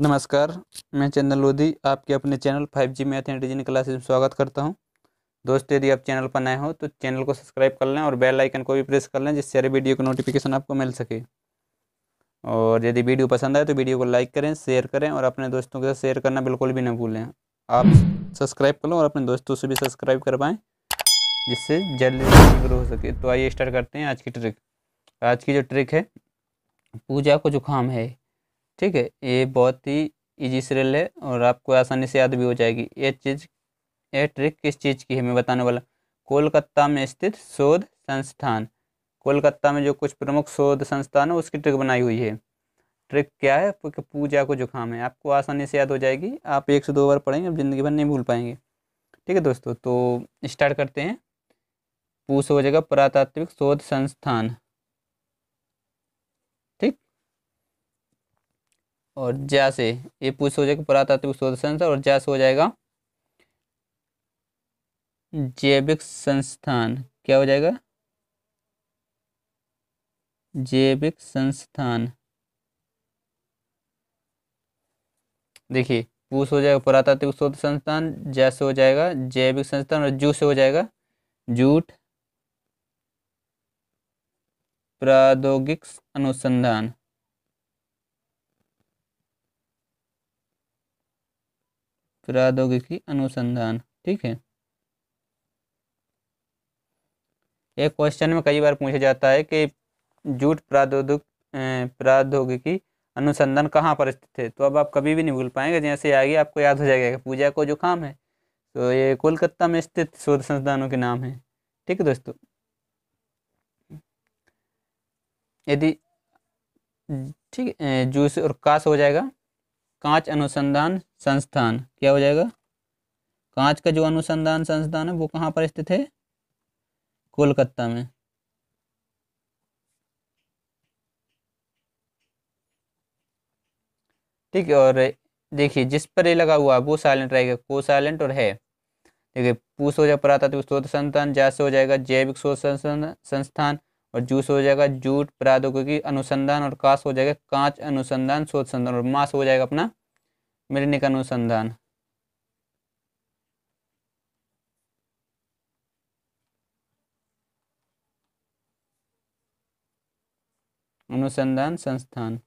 नमस्कार मैं चंदन लोधी आपके अपने channel five G math and reason classes में स्वागत करता हूं दोस्तों यदि आप चैनल पर नए हो तो चैनल को सब्सक्राइब कर लें और बेल आइकन को भी प्रेस कर लें जिससे सारे वीडियो का नोटिफिकेशन आपको मिल सके और यदि वीडियो पसंद आए तो वीडियो को लाइक करें शेयर करें और अपने दोस्तों के साथ शेयर करना बिल्कुल भी ना भूलें आप सब्सक्राइब कर लें और अपने दोस्तों से भी सब्सक्राइब कर पाएँ जिससे जल्दी ग्रो हो सके तो आइए स्टार्ट करते हैं आज की ट्रिक आज की जो ट्रिक है पूजा को जुकाम है ठीक है ये बहुत ही ईजी रेल है और आपको आसानी से याद भी हो जाएगी ये चीज़ ये ट्रिक किस चीज़ की है मैं बताने वाला कोलकाता में स्थित शोध संस्थान कोलकाता में जो कुछ प्रमुख शोध संस्थान है उसकी ट्रिक बनाई हुई है ट्रिक क्या है पूजा को जुकाम है आपको आसानी से याद हो जाएगी आप एक से दो बार पढ़ेंगे आप ज़िंदगी भर नहीं भूल पाएंगे ठीक है दोस्तों तो स्टार्ट करते हैं पूछ हो जाएगा पुरातात्विक शोध संस्थान और जैसे ये पूछ हो जाएगा पुरातात्विक शोध संस्था और जैसे हो जाएगा जैविक संस्थान क्या हो जाएगा जैविक संस्थान देखिए पूछ हो जाएगा पुरातात्विक शोध संस्थान जैसे हो जाएगा जैविक संस्थान और जू से हो जाएगा जूठ प्रौद्योगिक अनुसंधान प्रौद्योगिकी अनुसंधान ठीक है एक क्वेश्चन में कई बार पूछा जाता है कि जूट प्रौद्योगिक प्रौद्योगिकी अनुसंधान कहाँ पर स्थित है तो अब आप कभी भी नहीं भूल पाएंगे जैसे आगे आपको याद हो जाएगा पूजा को जो काम है तो ये कोलकाता में स्थित शोध संस्थानों के नाम है ठीक है दोस्तों यदि ठीक जूस और काश हो जाएगा कांच अनुसंधान संस्थान क्या हो जाएगा कांच का जो अनुसंधान संस्थान है वो कहाँ पर स्थित है कोलकाता में ठीक है और देखिए जिस पर ये लगा हुआ वो साइलेंट रहेगा को साइलेंट और है देखिए पूछ हो जाए पर तो शोध संस्थान जैसे हो जाएगा जैविक शोध संस्थान और जूस हो जाएगा जूट प्रौद्योगिकी अनुसंधान और काश हो जाएगा कांच अनुसंधान शोध संधान और मास हो जाएगा अपना का अनुसंधान अनुसंधान संस्थान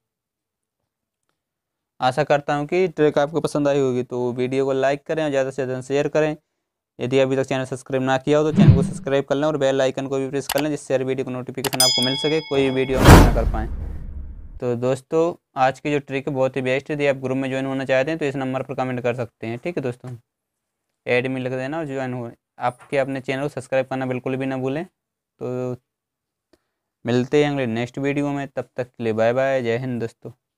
आशा करता हूँ कि ट्रिक आपको पसंद आई होगी तो वीडियो को लाइक करें और ज़्यादा से ज़्यादा शेयर करें यदि अभी तक चैनल सब्सक्राइब ना किया हो तो चैनल को सब्सक्राइब कर लें और बेल आइकन को भी प्रेस कर लें जिससे हर वीडियो को नोटिफिकेशन आपको मिल सके कोई भी वीडियो मिस ना कर पाएँ तो दोस्तों आज की जो ट्रिक है बहुत ही बेस्ट है यदि आप ग्रुप में ज्वाइन होना चाहते हैं तो इस नंबर पर कमेंट कर सकते हैं ठीक है दोस्तों एड में लिख देना और ज्वाइन हो आपके अपने चैनल को सब्सक्राइब करना बिल्कुल भी ना भूलें तो मिलते हैं अगले नेक्स्ट वीडियो में तब तक के लिए बाय बाय जय हिंद दोस्तों